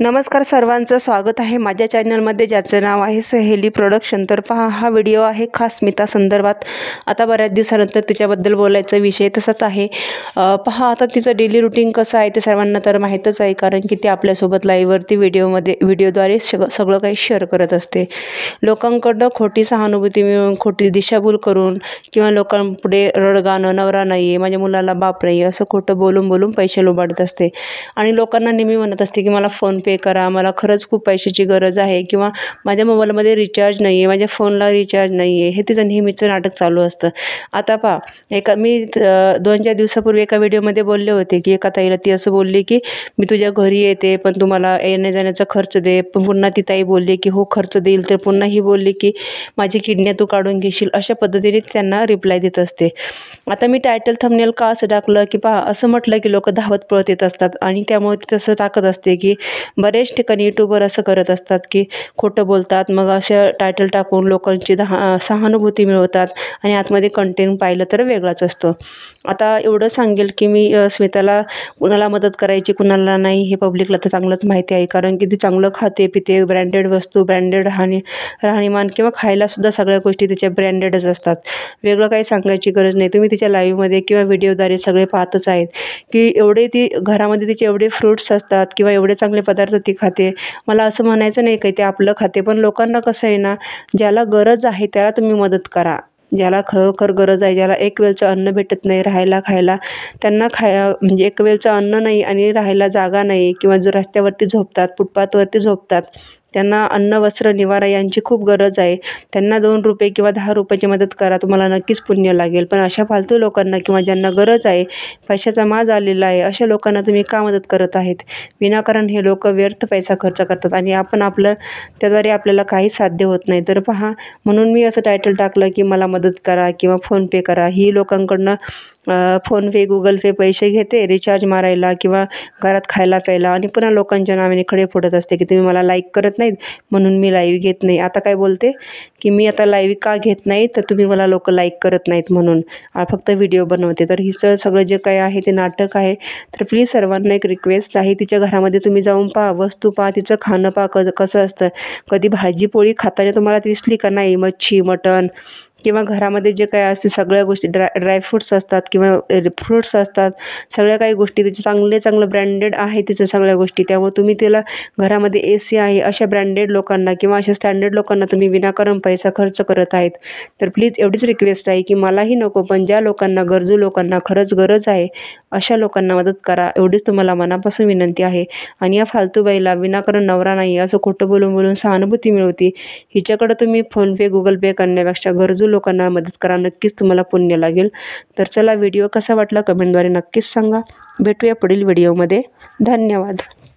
नमस्कार सर्वांचं स्वागत आहे माझ्या चॅनलमध्ये ज्याचं नाव आहे सहेली प्रोडक्शन तर पहा हा व्हिडिओ आहे खास स्मिता संदर्भात आता बऱ्याच दिवसानंतर तिच्याबद्दल बोलायचा विषय तसाच आहे पहा आता तिचं डेली रुटीन कसं आहे ते सर्वांना तर माहीतच आहे कारण की ती आपल्यासोबत लाईव्हवरती व्हिडिओमध्ये व्हिडिओद्वारे सगळं काही शेअर करत असते लोकांकडनं खोटी सहानुभूती मिळून खोटी दिशाभूल करून किंवा लोकांपुढे रडगाणं नवरा नाही आहे माझ्या मुलाला बाप नाही असं खोटं बोलून बोलून पैसे लोबाडत असते आणि लोकांना नेहमी म्हणत असते की मला फोन पे करा मला खरंच खूप पैशाची गरज आहे किंवा माझ्या मोबाईलमध्ये रिचार्ज नाही आहे माझ्या फोनला रिचार्ज नाही आहे हे तिचं नेहमीचं नाटक चालू असतं आता पहा एका मी दोन चार दिवसापूर्वी एका व्हिडिओमध्ये बोलले होते की एका ताईला ती असं बोलली की मी तुझ्या घरी येते पण तुम्हाला येण्या जाण्याचा खर्च दे पण पुन्हा ती ताई बोलली की हो खर्च देईल तर पुन्हा ही बोलली की माझी किडन्या तू काढून घेशील अशा पद्धतीने त्यांना रिप्लाय देत असते आता मी टायटल थंबनेल का असं टाकलं की पहा असं म्हटलं की लोक धावत पळत येत असतात आणि त्यामुळे ती तसं टाकत असते की बरेच ठिकाणी युट्यूबर असं करत असतात की खोटं बोलतात मग अशा टायटल टाकून लोकांची दहा सहानुभूती मिळवतात आणि आतमध्ये कंटेंट पाहिलं तर वेगळाच असतो आता एवढं सांगेल की मी स्मिताला कुणाला मदत करायची कुणाला नाही हे पब्लिकला तर चांगलंच माहिती आहे कारण की ती चांगलं खाते पिते ब्रँडेड वस्तू ब्रँडेड राहणी राहणीमान किंवा खायलासुद्धा सगळ्या गोष्टी तिच्या ब्रँडेडच असतात वेगळं काही सांगायची गरज नाही तुम्ही तिच्या लाईव्हमध्ये किंवा व्हिडिओद्वारे सगळे पाहतच आहेत की एवढे ती घरामध्ये तिचे एवढे फ्रूट्स असतात किंवा एवढे चांगले पदार्थ पदार्थ ती खाते मला असं म्हणायचं नाही काही ते आपलं खाते पण लोकांना कसं आहे ना ज्याला गरज आहे त्याला तुम्ही मदत करा ज्याला खरोखर गरज आहे ज्याला एक वेळचं अन्न भेटत नाही राहायला खायला त्यांना खाय म्हणजे एक वेळचं अन्न नाही आणि राहायला जागा नाही किंवा जो रस्त्यावरती झोपतात फुटपाथवरती झोपतात त्यांना अन्न वस्त्र निवारा यांची खूप गरज आहे त्यांना दोन रुपये किंवा दहा रुपयाची मदत करा तुम्हाला नक्कीच पुण्य लागेल पण अशा फालतू लोकांना किंवा ज्यांना गरज आहे पैशाचा माज आलेला आहे अशा लोकांना तुम्ही का मदत करत आहेत विनाकारण हे लोक व्यर्थ पैसा खर्च करतात आणि आपण आपलं त्याद्वारे आपल्याला काही साध्य होत नाही तर पहा म्हणून मी असं टायटल टाकलं की मला मदत करा किंवा फोनपे करा ही लोकांकडनं फोन पे गुगल पे पैसे घेते रिचार्ज मारायला किंवा घरात खायला प्यायला आणि पुन्हा लोकांच्या नावाने खडे फोडत असते की तुम्ही मला लाईक करत नाहीत म्हणून मी लाईव्ह घेत नाही आता काय बोलते की मी आता लाईव्ह का घेत नाही तर तुम्ही मला लोक लाईक करत नाहीत म्हणून फक्त व्हिडिओ बनवते तर हिचं सगळं जे काय आहे ते नाटक आहे तर प्लीज सर्वांना एक रिक्वेस्ट आहे तिच्या घरामध्ये तुम्ही जाऊन पहा वस्तू पहा तिचं खाणं पहा कसं असतं कधी भाजी पोळी खाताना तुम्हाला दिसली का नाही मच्छी मटण किंवा घरामध्ये जे काय असते सगळ्या गोष्टी ड्राय ड्रायफ्रुट्स असतात किंवा फ्रुट्स असतात सगळ्या काही गोष्टी त्याचे चांगले चांगलं ब्रँडेड आहे त्याच्या सगळ्या गोष्टी त्यामुळे तुम्ही त्याला घरामध्ये ए सी आहे अशा ब्रँडेड लोकांना किंवा अशा स्टँडर्ड लोकांना तुम्ही विनाकारण पैसा खर्च करत आहेत तर प्लीज एवढीच रिक्वेस्ट आहे की मलाही नको पण ज्या लोकांना गरजू लोकांना खरंच गरज आहे अशा लोकांना मदत करा एवढीच तुम्हाला मनापासून विनंती आहे आणि या फालतूबाईला विनाकारण नवरा नाही असं खोटं बोलून बोलून सहानुभूती मिळवते हिच्याकडं तुम्ही फोनपे गुगल पे करण्यापेक्षा गरजू लोकांना मदत करा नक्कीच तुम्हाला पुण्य लागेल तर चला व्हिडिओ कसा वाटला कमेंटद्वारे नक्कीच सांगा भेटूया पुढील व्हिडिओमध्ये धन्यवाद